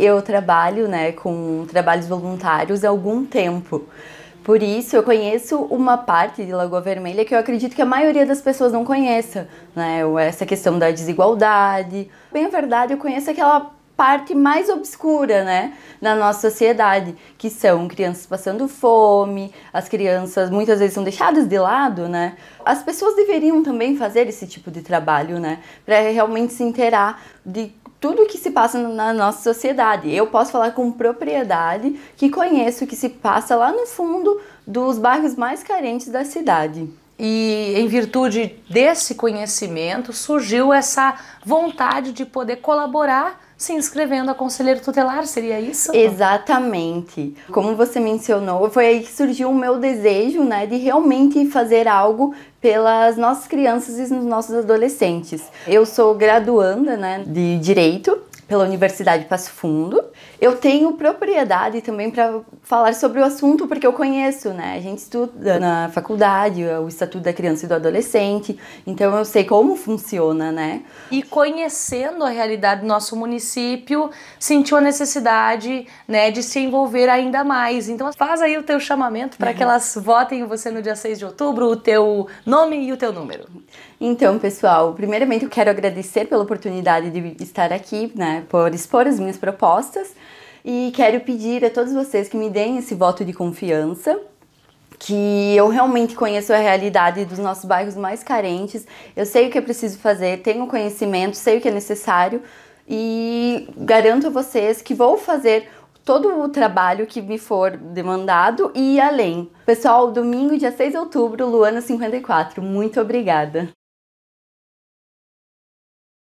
eu trabalho né, com trabalhos voluntários há algum tempo. Por isso, eu conheço uma parte de Lagoa Vermelha que eu acredito que a maioria das pessoas não conheça, né? Essa questão da desigualdade. Bem, a verdade, eu conheço aquela parte mais obscura, né, da nossa sociedade, que são crianças passando fome, as crianças muitas vezes são deixadas de lado, né? As pessoas deveriam também fazer esse tipo de trabalho, né, para realmente se inteirar de tudo o que se passa na nossa sociedade. Eu posso falar com propriedade que conheço o que se passa lá no fundo dos bairros mais carentes da cidade. E em virtude desse conhecimento surgiu essa vontade de poder colaborar se inscrevendo a conselheiro tutelar, seria isso? Exatamente. Como você mencionou, foi aí que surgiu o meu desejo, né, de realmente fazer algo pelas nossas crianças e nos nossos adolescentes. Eu sou graduanda, né, de direito pela Universidade Passo Fundo eu tenho propriedade também para falar sobre o assunto porque eu conheço, né? A gente estuda na faculdade o Estatuto da Criança e do Adolescente, então eu sei como funciona, né? E conhecendo a realidade do nosso município, sentiu a necessidade, né, de se envolver ainda mais. Então faz aí o teu chamamento para uhum. que elas votem você no dia 6 de outubro, o teu nome e o teu número. Então, pessoal, primeiramente eu quero agradecer pela oportunidade de estar aqui, né, por expor as minhas propostas e quero pedir a todos vocês que me deem esse voto de confiança que eu realmente conheço a realidade dos nossos bairros mais carentes, eu sei o que é preciso fazer, tenho conhecimento, sei o que é necessário e garanto a vocês que vou fazer todo o trabalho que me for demandado e além. Pessoal, domingo, dia 6 de outubro, Luana 54. Muito obrigada!